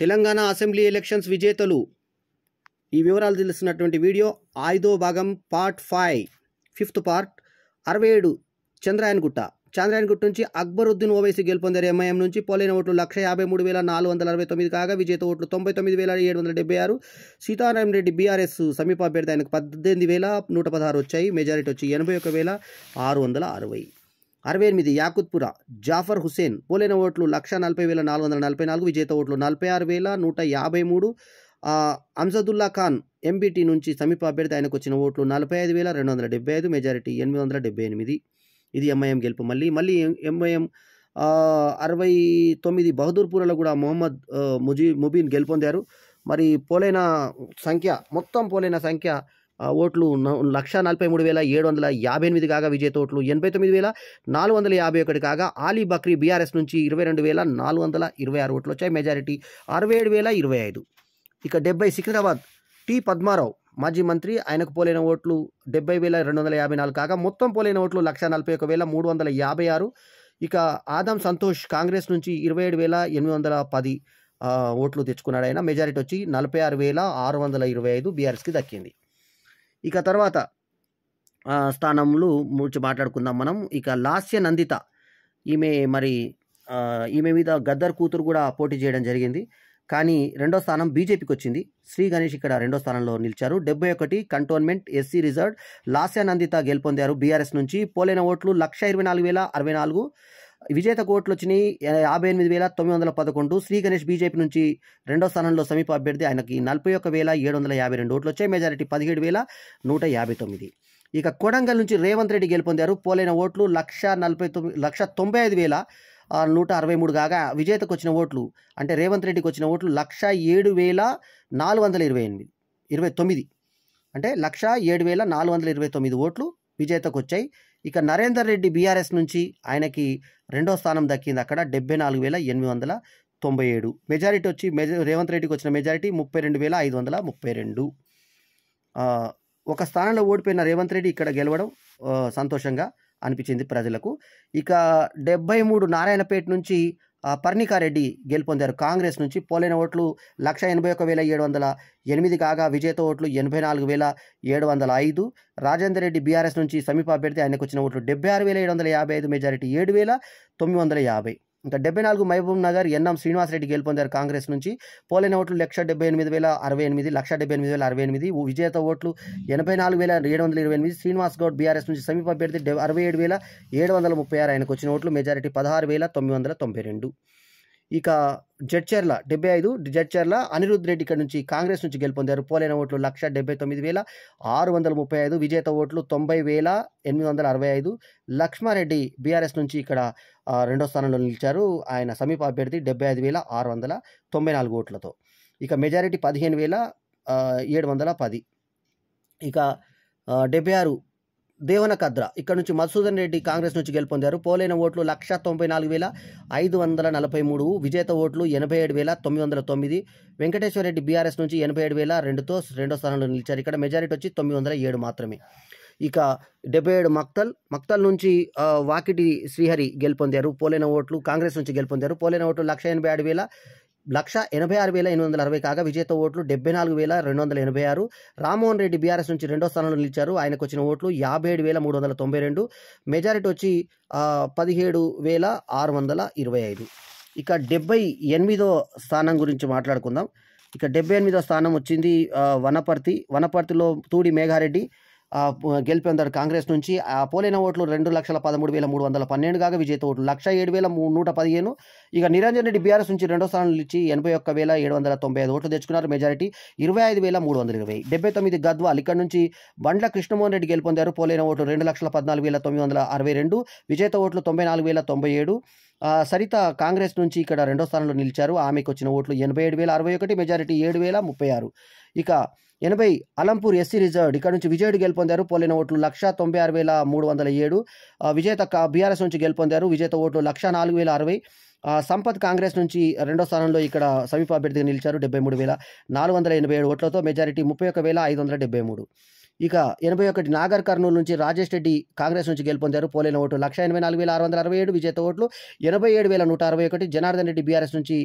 Telangana assembly elections విజేతలు ఈ వివరాలు తెలుస్తున్నటువంటి వీడియో ఐదో భాగం పార్ట్ ఫైవ్ ఫిఫ్త్ పార్ట్ అరవై ఏడు చంద్రాయన్గుట్ట చంద్రాయన్గుట్ట నుంచి అక్బరుద్దీన్ ఓవైసీ గెలుపొందారు ఎంఐఎం నుంచి పోలైన ఓట్లు లక్ష యాభై మూడు వేల నాలుగు వందల అరవై తొమ్మిది కాగా విజేత ఓట్లు తొంభై తొమ్మిది వేల ఏడు వందల డెబ్బై ఆరు సీతారాం రెడ్డి బీఆర్ఎస్ సమీప అభ్యర్థి ఆయనకు పద్దెనిమిది వేల నూట పదహారు వచ్చాయి మెజారిటీ వచ్చి ఎనభై ఒక వేల ఆరు వందల అరవై అరవై ఎనిమిది యాకుత్పుర జాఫర్ హుసేన్ పోలైన ఓట్లు లక్ష నలభై వేల నాలుగు వందల నలభై నాలుగు విజేత ఓట్లు నలభై ఆరు వేల నూట యాభై మూడు అంజదుల్లా ఖాన్ ఎంబీటీ నుంచి సమీప అభ్యర్థి ఆయనకు వచ్చిన ఓట్లు నలభై ఐదు వేల రెండు వందల డెబ్బై ఐదు మెజారిటీ ఎనిమిది వందల డెబ్బై ఎనిమిది ఇది ఎంఐఎం గెలుపు మళ్ళీ మళ్ళీ ఎంఐఎం అరవై తొమ్మిది బహదూర్పూర్లో కూడా మొహమ్మద్ ముజీ ముబీన్ గెలుపొందారు మరి పోలైన సంఖ్య మొత్తం పోలైన సంఖ్య ఓట్లు లక్ష నలభై మూడు వేల ఏడు వందల యాభై ఎనిమిది కాగా విజేత ఓట్లు ఎనభై తొమ్మిది వేల నాలుగు వందల యాభై ఒకటి కాగా ఆలీ బక్రీ బీఆర్ఎస్ నుంచి ఇరవై రెండు వేల నాలుగు వందల ఇరవై ఆరు ఓట్లు వచ్చాయి మెజారిటీ అరవై ఏడు వేల ఇరవై ఐదు ఇక డెబ్బై సికింద్రాబాద్ టి పద్మారావు మాజీ మంత్రి ఆయనకు పోలైన ఓట్లు డెబ్బై వేల రెండు వందల యాభై నాలుగు కాగా మొత్తం పోలైన ఓట్లు లక్ష నలభై ఒక వేల మూడు వందల యాభై ఆరు ఇక ఆదం సంతోష్ కాంగ్రెస్ నుంచి ఇరవై ఏడు వేల ఎనిమిది వందల పది ఓట్లు తెచ్చుకున్నాడు ఆయన మెజారిటీ వచ్చి నలభై ఆరు వేల ఆరు వందల ఇరవై ఐదు బీఆర్ఎస్కి దక్కింది ఇక తర్వాత స్థానంలో ముడిచి మాట్లాడుకుందాం మనం ఇక లాస్య నందిత ఈమె మరి ఈమె మీద గద్దర్ కూతురు కూడా పోటీ చేయడం జరిగింది కానీ రెండో స్థానం బీజేపీకి వచ్చింది శ్రీ గణేష్ ఇక్కడ రెండో స్థానంలో నిలిచారు డెబ్బై ఒకటి cantonment SC reserve Lasya Nanditha Nanditha గెలుపొందారు బీఆర్ఎస్ నుంచి పోలైన ఓట్లు లక్ష ఇరవై నాలుగు వేల అరవై నాలుగు విజేత ఓట్లు వచ్చినాయి యాభై ఎనిమిది వేల తొమ్మిది వందల పదకొండు శ్రీ గణేష్ బీజేపీ నుంచి రెండో స్థానంలో సమీప అభ్యర్థి ఆయనకి నలభై ఒక వేల ఏడు వందల యాభై రెండు ఓట్లు వచ్చాయి మెజారిటీ పదిహేడు వేల నూట యాభై తొమ్మిది ఇక కొడంగల్ నుంచి రేవంత్ రెడ్డి గెలుపొందారు పోలైన ఓట్లు లక్ష నలభై తొమ్మిది లక్ష తొంభై ఐదు వేల నూట అరవై మూడు కాగా విజేతకు వచ్చిన ఓట్లు అంటే రేవంత్ రెడ్డికి వచ్చిన ఓట్లు లక్ష ఏడు వేల నాలుగు వందల ఇరవై ఎనిమిది ఇరవై తొమ్మిది అంటే లక్ష ఏడు వేల నాలుగు వందల ఇరవై తొమ్మిది ఓట్లు విజేతకు వచ్చాయి ఇక నరేందర్ రెడ్డి బీఆర్ఎస్ నుంచి ఆయనకి రెండో స్థానం దక్కింది అక్కడ డెబ్బై నాలుగు వేల ఎనిమిది వందల తొంభై ఏడు మెజారిటీ వచ్చి మెజ రేవంత్ రెడ్డికి వచ్చిన మెజారిటీ ముప్పై రెండు వేల ఐదు వందల ముప్పై రెండు ఒక స్థానంలో ఓడిపోయిన రేవంత్ రెడ్డి ఇక్కడ గెలవడం సంతోషంగా అనిపించింది ప్రజలకు ఇక డెబ్బై మూడు నారాయణపేట నుంచి పర్ణికారెడ్డి గెలుపొందారు కాంగ్రెస్ నుంచి పోలైన ఓట్లు లక్ష ఎనభై ఒక వేల ఏడు వందల ఎనిమిది కాగా విజేత ఓట్లు ఎనభై నాలుగు వేల ఏడు వందల ఐదు రాజేందర్ రెడ్డి బీఆర్ఎస్ నుంచి సమీప అభ్యర్థి ఆయనకు వచ్చిన ఓట్లు డెబ్బై ఆరు వేల ఏడు వందల యాభై ఐదు మెజారిటీ ఏడు వేల తొమ్మిది వందల యాభై ఇంకా డెబ్బై నాలుగు మహబూబ్ నగర్ ఎన్ఎం శ్రీనివాసరెడ్డి గెలుపొందారు కాంగ్రెస్ నుంచి పోలైన ఓట్లు లక్ష డెబ్బై ఎనిమిది వేల అరవై ఎనిమిది లక్ష డెబ్బై ఎనిమిది వేల అరవై ఎనిమిది విజేత ఓట్లు ఎనభై నాలుగు వేల ఏడు వందల ఇరవై ఎనిమిది శ్రీనివాస్ గౌడ్ బీఆర్ఎస్ నుంచి సమీప అభ్యర్థి అరవై ఏడు వేల ఏడు వందల ముప్పై ఆరు ఆయనకు వచ్చిన ఓట్లు మెజారిటీ పదహారు వేల తొమ్మిది వందల తొంభై రెండు ఇక జడ్చర్ల డెబ్బై ఐదు జడ్చర్ల అనిరుద్ రెడ్డి ఇక్కడ నుంచి కాంగ్రెస్ నుంచి గెలుపొందారు పోలైన ఓట్లు లక్ష డెబ్బై తొమ్మిది వేల ఆరు వందల ముప్పై ఐదు విజేత ఓట్లు తొంభై వేల ఎనిమిది వందల అరవై ఐదు లక్ష్మారెడ్డి బీఆర్ఎస్ నుంచి ఇక్కడ రెండో స్థానంలో నిలిచారు ఆయన సమీప అభ్యర్థి డెబ్బై ఐదు వేల ఆరు వందల తొంభై నాలుగు ఓట్లతో ఇక మెజారిటీ పదిహేను వేల ఏడు వందల పది ఇక డెబ్బై ఆరు దేవనకద్ర ఇక్కడ నుంచి మధుసూదన్ రెడ్డి కాంగ్రెస్ నుంచి గెలుపొందారు పోలైన ఓట్లు లక్ష తొంభై నాలుగు వేల ఐదు వందల నలభై మూడు విజేత ఓట్లు ఎనభై ఏడు వేల తొమ్మిది వందల తొమ్మిది వెంకటేశ్వర రెడ్డి బీఆర్ఎస్ నుంచి ఎనభై ఏడు వేల రెండుతో రెండో స్థానంలో నిలిచారు ఇక్కడ మెజారిటీ వచ్చి తొమ్మిది వందల ఏడు మాత్రమే ఇక డెబ్బై ఏడు మక్తల్ మక్తల్ నుంచి వాకిటి శ్రీహరి గెలుపొందారు పోలైన ఓట్లు కాంగ్రెస్ నుంచి గెలుపొందారు పోలైన ఓట్లు లక్ష ఎనభై ఆడు వేల లక్ష ఎనభై ఆరు వేల ఎనిమిది వందల అరవై కాగా విజేత ఓట్లు డెబ్బై నాలుగు వేల రెండు వందల ఎనభై ఆరు రామ్మోహన్ రెడ్డి బీఆర్ఎస్ నుంచి రెండో స్థానంలో నిలిచారు ఆయనకు వచ్చిన ఓట్లు యాభై ఏడు వేల మూడు వందల తొంభై రెండు మెజారిటీ వచ్చి పదిహేడు వేల ఆరు వందల ఇరవై ఐదు ఇక డెబ్బై ఎనిమిదో స్థానం గురించి మాట్లాడుకుందాం ఇక డెబ్బై ఎనిమిదో స్థానం వచ్చింది వనపర్తి వనపర్తిలో తూడి మేఘారెడ్డి గెలిపొందాడు కాంగ్రెస్ నుంచి ఆ పోలైన ఓట్లు రెండు లక్షల పదమూడు వేల మూడు వందల పన్నెండు కాగా విజేత ఓట్లు లక్ష ఏడు వేల మూడు నూట పదిహేను ఇక నిరంజన్ రెడ్డి బీఆర్ఎస్ నుంచి రెండో స్థానం నుంచి ఎనభై ఒక్క వేల ఏడు వందల తొంభై ఐదు ఓట్లు తెచ్చుకున్నారు మెజారిటీ ఇరవై ఐదు వేల మూడు వందల ఇరవై డెబ్బై తొమ్మిది గద్వాల్ ఇక్కడ నుంచి బండ్ల కృష్ణమోహన్ రెడ్డి గెలుపొందారు పోలైన ఓట్లు రెండు లక్షల పద్నాలుగు వేల తొమ్మిది వందల అరవై రెండు విజేత ఓట్లు తొంభై నాలుగు వేల తొంభై ఏడు సరిత కాంగ్రెస్ నుంచి ఇక్కడ రెండో స్థానంలో నిలిచారు ఆమెకు వచ్చిన ఓట్లు ఎనభై ఏడు వేల అరవై ఒకటి మెజారిటీ ఏడు వేల ముప్పై ఆరు ఇక ఎనభై అలంపూర్ ఎస్సీ రిజర్వ్డ్ ఇక్కడ నుంచి విజయుడు గెలుపొందారు పోలిన ఓట్లు లక్ష తొంభై ఆరు వేల మూడు వందల ఏడు విజేత బీఆర్ఎస్ నుంచి గెలుపొందారు విజేత ఓట్లు లక్ష నాలుగు వేల అరవై సంపత్ కాంగ్రెస్ నుంచి రెండో స్థానంలో ఇక్కడ సమీప అభ్యర్థిగా నిలిచారు డెబ్బై మూడు వేల నాలుగు వందల ఎనభై ఏడు ఓట్లతో మెజారిటీ ముప్పై ఒక వేల ఐదు వందల డెబ్బై మూడు ఇక ఎనభై ఒకటి నాగర్ కర్నూలు నుంచి రాజేష్ రెడ్డి కాంగ్రెస్ నుంచి గెలుపొందారు పోలిన ఓటు లక్ష ఎనభై నాలుగు వేల ఆరు వందల అరవై ఏడు విజేత ఓట్లు ఎనభై ఏడు వేల నూట అరవై ఒకటి జనార్దన్ రెడ్డి బీఆర్ఎస్ నుంచి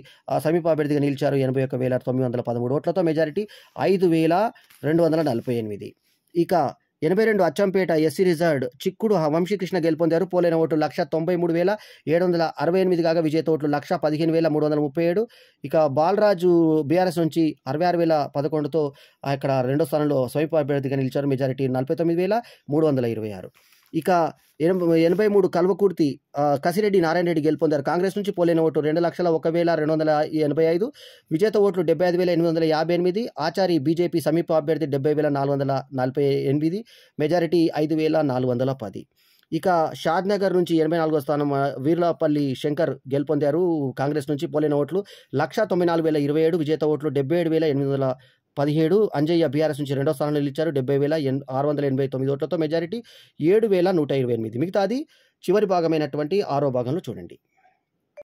సమీప అభ్యర్థిగా నిలిచారు ఎనభై ఒక వేల తొమ్మిది వందల పదమూడు ఓట్లతో మెజారిటీ ఐదు వేల రెండు వందల నలభై ఎనిమిది ఇక ఎనభై రెండు అచ్చంపేట ఎస్సీ రిజర్వ్డ్ చిక్కుడు వంశీకృష్ణ గెలుపొందారు పోలైన ఓట్లు లక్ష తొంభై మూడు వేల ఏడు వందల అరవై ఎనిమిది కాగా విజేత ఓట్లు లక్ష పదిహేను వేల మూడు వందల ముప్పై ఏడు ఇక బాలరాజు బీఆర్ఎస్ నుంచి అరవై ఆరు వేల పదకొండుతో ఇక్కడ రెండో స్థానంలో స్వయం అభ్యర్థిగా నిలిచారు మెజారిటీ నలభై తొమ్మిది వేల మూడు వందల ఇరవై ఆరు ఇక ఎనభై మూడు కల్వకుర్తి కసిరెడ్డి నారాయణ రెడ్డి గెలుపొందారు కాంగ్రెస్ నుంచి పోలేని ఓటు రెండు లక్షల ఒక వేల రెండు వందల ఎనభై ఐదు విజేత ఓట్లు డెబ్బై ఐదు వేల ఎనిమిది వందల యాభై ఎనిమిది ఆచారి బీజేపీ సమీప అభ్యర్థి డెబ్బై వేల నాలుగు వందల నలభై ఎనిమిది మెజారిటీ ఐదు వేల నాలుగు వందల పది ఇక షాద్నగర్ నుంచి ఎనభై నాలుగో స్థానం వీర్లపల్లి శంకర్ గెలుపొందారు కాంగ్రెస్ నుంచి పోలిన ఓట్లు లక్ష తొంభై నాలుగు వేల ఇరవై ఏడు విజేత ఓట్లు డెబ్బై ఏడు వేల ఎనిమిది వందల పదిహేడు అంజయ్య బీఆర్ఎస్ నుంచి రెండో స్థానంలో నిలిచారు డెబ్బై వేల ఎన్ ఆరు వందల ఎనభై తొమ్మిది ఓట్లతో మెజారిటీ ఏడు వేల నూట ఇరవై ఎనిమిది మిగతాది చివరి భాగమైనటువంటి ఆరో భాగంలో చూడండి